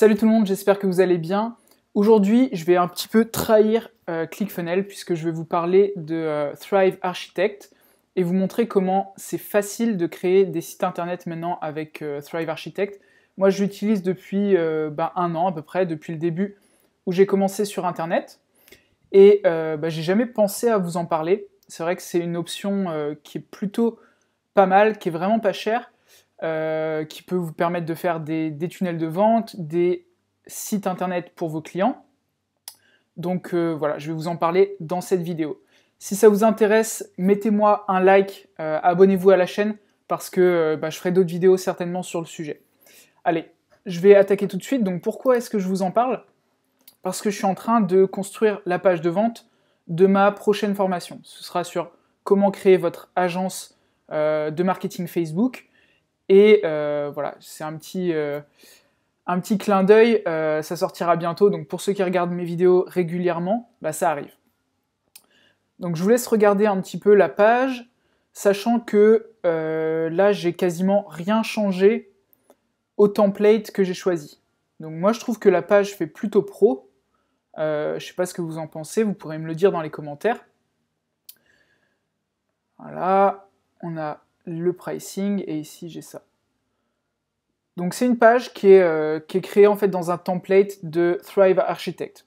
Salut tout le monde, j'espère que vous allez bien. Aujourd'hui, je vais un petit peu trahir ClickFunnel euh, ClickFunnels puisque je vais vous parler de euh, Thrive Architect et vous montrer comment c'est facile de créer des sites internet maintenant avec euh, Thrive Architect. Moi, je l'utilise depuis bah, un an à peu près, depuis le début où j'ai commencé sur internet et bah, j'ai jamais pensé à vous en parler. C'est vrai que c'est une option qui est plutôt pas mal, qui est vraiment pas chère euh, qui peut vous permettre de faire des, tunnels de vente, des sites internet pour vos clients. Donc euh, voilà, je vais vous en parler dans cette vidéo. Si ça vous intéresse, mettez-moi un like, euh, abonnez-vous à la chaîne parce que bah, je ferai d'autres vidéos certainement sur le sujet. Allez, je vais attaquer tout de suite. Donc pourquoi est-ce que je vous en parle Parce que je suis en train de construire la page de vente de ma prochaine formation. Ce sera sur comment créer votre agence de marketing Facebook et euh, voilà, c'est un petit euh, un petit clin d'œil, euh, ça sortira bientôt, donc pour ceux qui regardent mes vidéos régulièrement, bah, ça arrive. Donc je vous laisse regarder un petit peu la page, sachant que là j'ai quasiment rien changé au template que j'ai choisi. Donc moi je trouve que la page fait plutôt pro, Je je sais pas ce que vous en pensez, vous pourrez me le dire dans les commentaires. Voilà, on a le pricing, et ici j'ai ça. Donc c'est une page euh, qui est, créée en fait dans un template de Thrive Architect.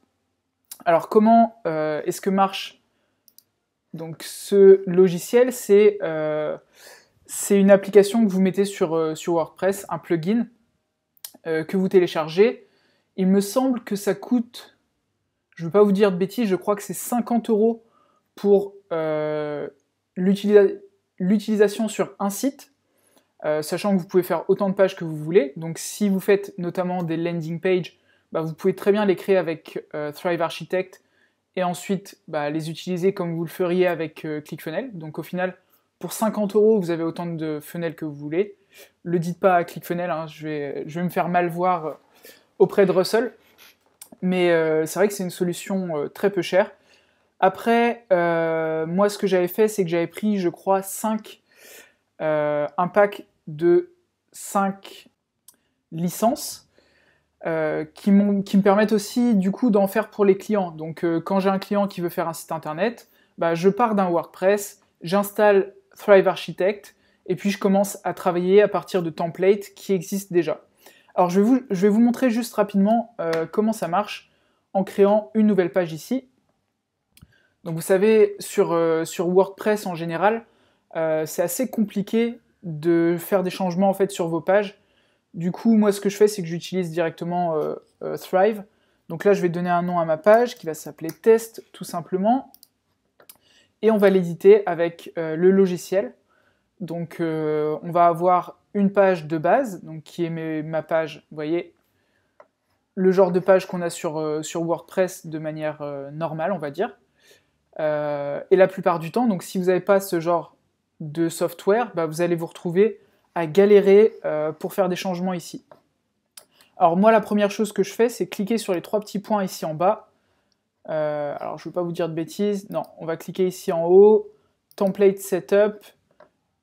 Alors comment euh, est-ce que marche donc ce logiciel euh, C'est une application que vous mettez sur, sur WordPress, un plugin que vous téléchargez. Il me semble que ça coûte, je ne veux pas vous dire de bêtises, je crois que c'est 50 euros pour l'utilisation l'utilisation sur un site, euh, sachant que vous pouvez faire autant de pages que vous voulez. Donc si vous faites notamment des landing pages, bah, vous pouvez très bien les créer avec euh, Thrive Architect et ensuite bah, les utiliser comme vous le feriez avec euh, ClickFunnels. Donc au final, pour 50 euros, vous avez autant de funnels que vous voulez. Le dites pas à ClickFunnels, hein, je, vais, je, vais, me faire mal voir auprès de Russell. Mais c'est vrai que c'est une solution très peu chère. Après, euh, moi, ce que j'avais fait, c'est que j'avais pris, je crois, 5, euh, un pack de 5 licences euh, qui, qui, me permettent aussi, du coup, d'en faire pour les clients. Donc, quand j'ai un client qui veut faire un site internet, bah, je pars d'un WordPress, j'installe Thrive Architect et puis je commence à travailler à partir de templates qui existent déjà. Alors, je vais vous montrer juste rapidement comment ça marche en créant une nouvelle page ici. Donc vous savez, sur, euh, sur WordPress en général, euh, c'est assez compliqué de faire des changements en fait sur vos pages. Du coup, moi ce que je fais, c'est que j'utilise directement euh, Thrive. Donc là, je vais donner un nom à ma page qui va s'appeler test tout simplement. Et on va l'éditer avec le logiciel. Donc on va avoir une page de base, donc qui est ma page, vous voyez, le genre de page qu'on a sur, sur WordPress de manière normale, on va dire. Euh, et la plupart du temps, donc si vous n'avez pas ce genre de software, bah, vous allez vous retrouver à galérer euh, pour faire des changements ici. Alors moi, la première chose que je fais, c'est cliquer sur les trois petits points ici en bas. Euh, alors je ne veux pas vous dire de bêtises. Non, on va cliquer ici en haut, Template Setup,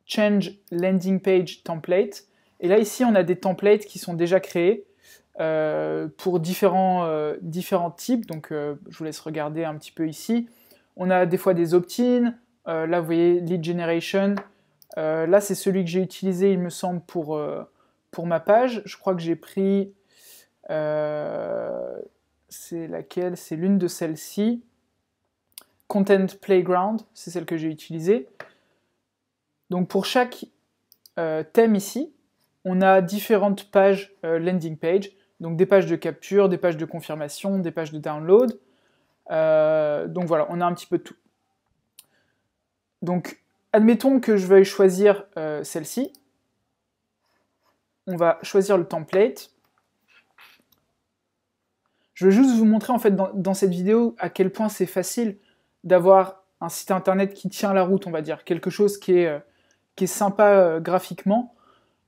Change Landing Page Template. Et là, ici, on a des templates qui sont déjà créés pour différents, différents types. Donc je vous laisse regarder un petit peu ici. On a des fois des opt-in. Euh, là, vous voyez, lead generation. Euh, là, c'est celui que j'ai utilisé, il me semble, pour, euh, pour ma page. Je crois que j'ai pris... c'est laquelle C'est l'une de celles-ci. Content Playground, c'est celle que j'ai utilisée. Donc pour chaque thème ici, on a différentes pages landing page, donc des pages de capture, des pages de confirmation, des pages de download. Euh, donc voilà, on a un petit peu de tout. Donc, admettons que je veuille choisir euh, celle-ci. On va choisir le template. Je veux juste vous montrer en fait dans, cette vidéo à quel point c'est facile d'avoir un site internet qui tient la route, on va dire, quelque chose qui est, euh, qui est sympa graphiquement.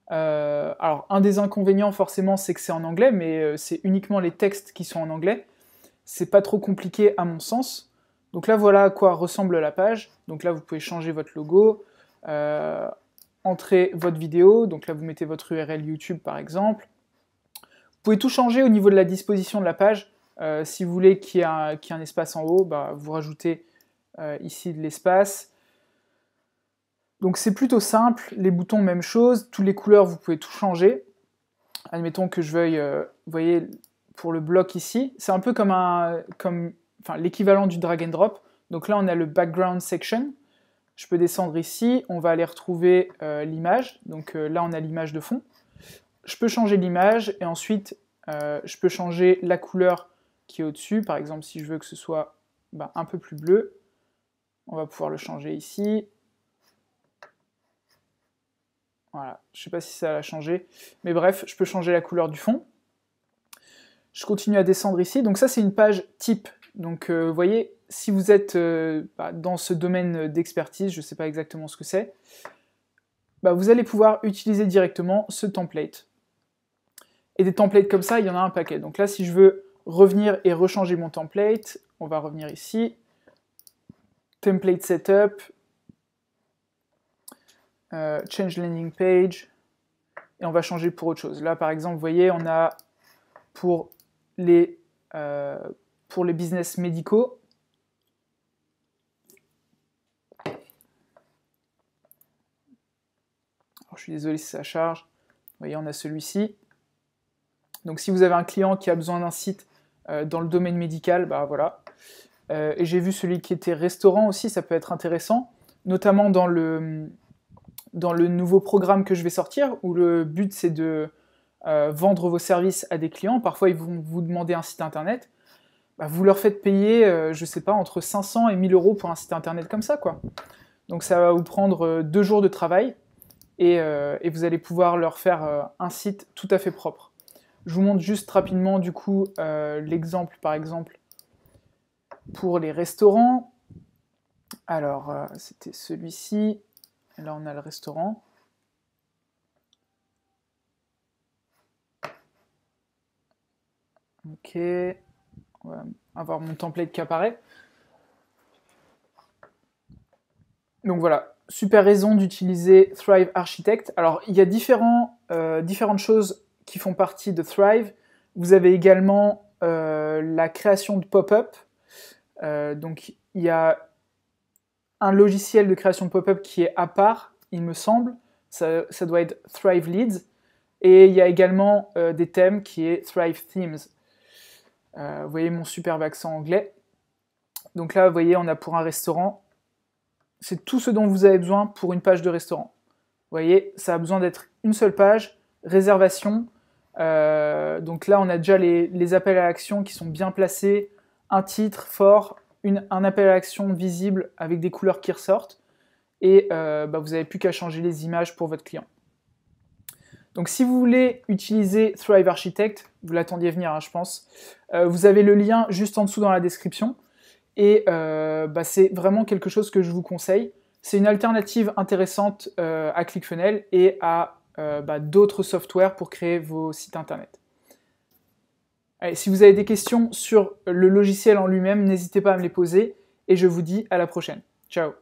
alors un des inconvénients forcément c'est que c'est en anglais, mais c'est uniquement les textes qui sont en anglais c'est pas trop compliqué à mon sens. Donc là, voilà à quoi ressemble la page. Donc là, vous pouvez changer votre logo, euh, entrer votre vidéo. Donc là, vous mettez votre URL YouTube, par exemple. Vous pouvez tout changer au niveau de la disposition de la page. Euh, si vous voulez qu'il y ait un, espace en haut, bah, vous rajoutez euh, ici de l'espace. Donc c'est plutôt simple. Les boutons, même chose. Toutes les couleurs, vous pouvez tout changer. Admettons que je veuille... vous voyez, pour le bloc ici, c'est un peu comme, l'équivalent du drag and drop. Donc là, on a le background section. Je peux descendre ici, on va aller retrouver euh, l'image. Donc euh, là, on a l'image de fond. Je peux changer l'image et ensuite, euh, je peux changer la couleur qui est au-dessus. Par exemple, si je veux que ce soit bah, un peu plus bleu, on va pouvoir le changer ici. Voilà, je ne sais pas si ça a changé. Mais bref, je peux changer la couleur du fond. Je continue à descendre ici. Donc ça, c'est une page type. Donc euh, vous voyez, si vous êtes euh, bah, dans ce domaine d'expertise, je ne sais pas exactement ce que c'est, bah, vous allez pouvoir utiliser directement ce template. Et des templates comme ça, il y en a un paquet. Donc là, si je veux revenir et rechanger mon template, on va revenir ici. Template setup, euh, change landing page, et on va changer pour autre chose. Là, par exemple, vous voyez, on a pour euh, pour les business médicaux. je suis désolé si ça charge. Vous voyez, on a celui-ci. Donc si vous avez un client qui a besoin d'un site euh, dans le domaine médical, bah voilà. Euh, et j'ai vu celui qui était restaurant aussi, ça peut être intéressant, notamment dans le, dans le nouveau programme que je vais sortir, où le but c'est de euh, vendre vos services à des clients. Parfois, ils vont vous demander un site internet. Bah, vous leur faites payer, je euh, je sais pas, entre 500 et 1000 euros pour un site internet comme ça, quoi. Donc, ça va vous prendre euh, deux jours de travail et, et vous allez pouvoir leur faire un site tout à fait propre. Je vous montre juste rapidement, du coup, l'exemple, par exemple, pour les restaurants. Alors, c'était celui-ci. Là, on a le restaurant. Ok. On va avoir mon template qui apparaît. Donc voilà, super raison d'utiliser Thrive Architect. Alors il y a différents, euh, différentes choses qui font partie de Thrive. Vous avez également euh, la création de pop-up. Euh, donc il y a un logiciel de création de pop-up qui est à part, il me semble. Ça, doit être Thrive Leads. Et il y a également des thèmes qui est Thrive Themes. Euh, vous voyez mon superbe accent anglais. Donc là, vous voyez, on a pour un restaurant. C'est tout ce dont vous avez besoin pour une page de restaurant. Vous voyez, ça a besoin d'être une seule page, réservation. Euh, donc là, on a déjà les, appels à action qui sont bien placés, un titre fort, un appel à action visible avec des couleurs qui ressortent. Et euh, bah, vous n'avez plus qu'à changer les images pour votre client. Donc si vous voulez utiliser Thrive Architect, vous l'attendiez venir, hein, je pense. Euh, vous avez le lien juste en dessous dans la description. Et euh, bah, c'est vraiment quelque chose que je vous conseille. C'est une alternative intéressante euh, à ClickFunnels et à bah, d'autres softwares pour créer vos sites internet. si vous avez des questions sur le logiciel en lui-même, n'hésitez pas à me les poser et je vous dis à la prochaine. Ciao